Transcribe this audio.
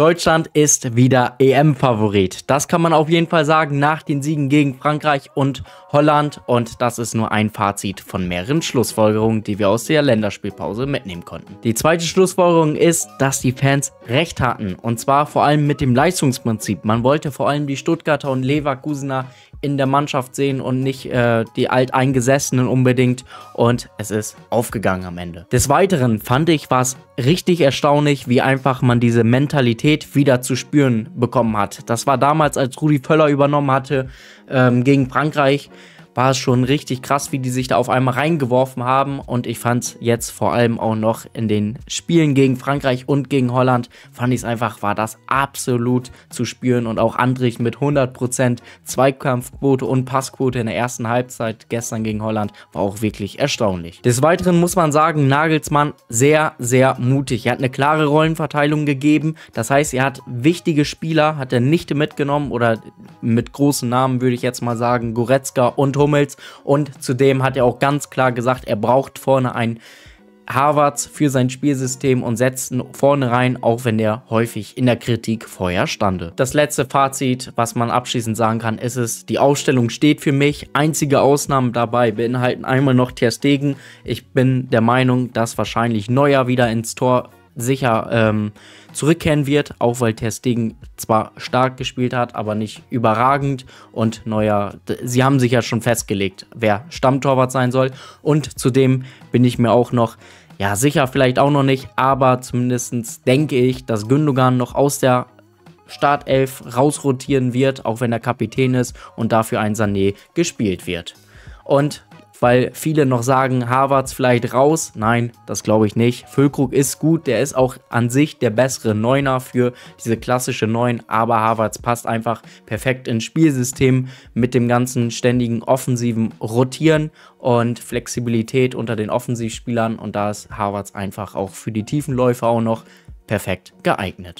Deutschland ist wieder EM-Favorit. Das kann man auf jeden Fall sagen nach den Siegen gegen Frankreich und Holland. Und das ist nur ein Fazit von mehreren Schlussfolgerungen, die wir aus der Länderspielpause mitnehmen konnten. Die zweite Schlussfolgerung ist, dass die Fans recht hatten. Und zwar vor allem mit dem Leistungsprinzip. Man wollte vor allem die Stuttgarter und Leverkusener in der Mannschaft sehen und nicht äh, die Alteingesessenen unbedingt. Und es ist aufgegangen am Ende. Des Weiteren fand ich, war es richtig erstaunlich, wie einfach man diese Mentalität Qualität wieder zu spüren bekommen hat. Das war damals, als Rudi Völler übernommen hatte ähm, gegen Frankreich war es schon richtig krass, wie die sich da auf einmal reingeworfen haben. Und ich fand es jetzt vor allem auch noch in den Spielen gegen Frankreich und gegen Holland, fand ich es einfach, war das absolut zu spüren. Und auch Andrich mit 100% Zweikampfquote und Passquote in der ersten Halbzeit gestern gegen Holland war auch wirklich erstaunlich. Des Weiteren muss man sagen, Nagelsmann sehr, sehr mutig. Er hat eine klare Rollenverteilung gegeben. Das heißt, er hat wichtige Spieler, hat er nicht mitgenommen oder mit großen Namen würde ich jetzt mal sagen, Goretzka und Hummel. Hummels. Und zudem hat er auch ganz klar gesagt, er braucht vorne ein Harvards für sein Spielsystem und setzten vorne rein, auch wenn er häufig in der Kritik vorher stande. Das letzte Fazit, was man abschließend sagen kann, ist es, die Ausstellung steht für mich. Einzige Ausnahmen dabei beinhalten einmal noch Ter Stegen. Ich bin der Meinung, dass wahrscheinlich Neuer wieder ins Tor sicher ähm, zurückkehren wird, auch weil Testing zwar stark gespielt hat, aber nicht überragend und neuer, sie haben sich ja schon festgelegt, wer Stammtorwart sein soll und zudem bin ich mir auch noch ja, sicher vielleicht auch noch nicht, aber zumindest denke ich, dass Gündogan noch aus der Startelf rausrotieren wird, auch wenn er Kapitän ist und dafür ein Sané gespielt wird. Und weil viele noch sagen, Harvards vielleicht raus. Nein, das glaube ich nicht. Füllkrug ist gut, der ist auch an sich der bessere Neuner für diese klassische Neun, aber Harvards passt einfach perfekt ins Spielsystem mit dem ganzen ständigen offensiven Rotieren und Flexibilität unter den Offensivspielern und da ist Harvards einfach auch für die Tiefenläufer auch noch perfekt geeignet.